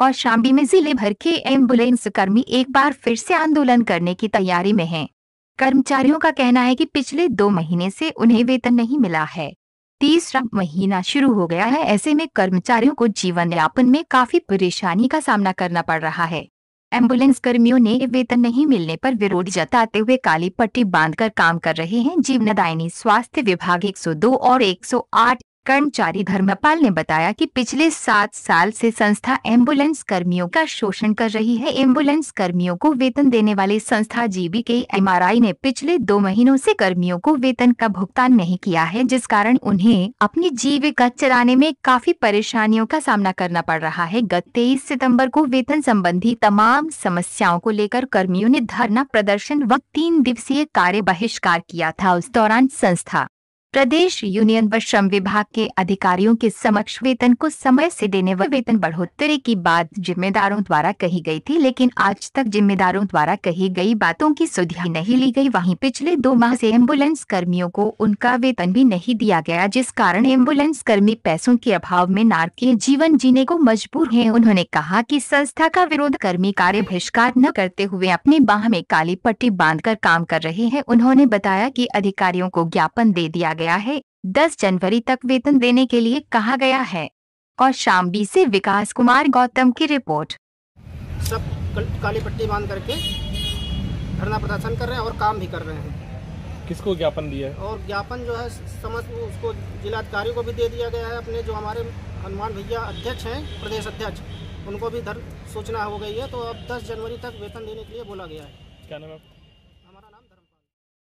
और शाम्बी में जिले भर के एम्बुलेंस कर्मी एक बार फिर से आंदोलन करने की तैयारी में हैं। कर्मचारियों का कहना है कि पिछले दो महीने से उन्हें वेतन नहीं मिला है तीसरा महीना शुरू हो गया है ऐसे में कर्मचारियों को जीवन यापन में काफी परेशानी का सामना करना पड़ रहा है एम्बुलेंस कर्मियों ने वेतन नहीं मिलने पर विरोध जताते हुए काली पट्टी बांधकर काम कर रहे हैं जीवनदायिनी स्वास्थ्य विभाग 102 और 108 कर्मचारी धर्मपाल ने बताया कि पिछले सात साल से संस्था एम्बुलेंस कर्मियों का शोषण कर रही है एम्बुलेंस कर्मियों को वेतन देने वाली संस्था जीबी के एम ने पिछले दो महीनों से कर्मियों को वेतन का भुगतान नहीं किया है जिस कारण उन्हें अपनी जीविका चलाने में काफी परेशानियों का सामना करना पड़ रहा है गत तेईस सितम्बर को वेतन संबंधी तमाम समस्याओं को लेकर कर्मियों ने धरना प्रदर्शन व तीन दिवसीय कार्य बहिष्कार किया था उस दौरान संस्था प्रदेश यूनियन व श्रम विभाग के अधिकारियों के समक्ष वेतन को समय से देने व वेतन बढ़ोतरी की बात जिम्मेदारों द्वारा कही गई थी लेकिन आज तक जिम्मेदारों द्वारा कही गई बातों की सुधी नहीं ली गई वहीं पिछले दो माह से एम्बुलेंस कर्मियों को उनका वेतन भी नहीं दिया गया जिस कारण एम्बुलेंस कर्मी पैसों के अभाव में नारकीय जीवन जीने को मजबूर है उन्होंने कहा की संस्था का विरोध कर्मी कार्य बहिष्कार न करते हुए अपने बाह में काली पट्टी बांध काम कर रहे हैं उन्होंने बताया की अधिकारियों को ज्ञापन दे दिया गया है दस जनवरी तक वेतन देने के लिए कहा गया है और शामबी से विकास कुमार गौतम की रिपोर्ट सब काली पट्टी बांध करके धरना प्रदर्शन कर रहे हैं और काम भी कर रहे हैं किसको ज्ञापन दिया है और ज्ञापन जो है समस्त उसको जिलाधिकारी को भी दे दिया गया है अपने जो हमारे हनुमान भैया अध्यक्ष हैं प्रदेश अध्यक्ष उनको भी धर सूचना हो गई है तो अब 10 जनवरी तक वेतन देने के लिए बोला गया है क्या नाम है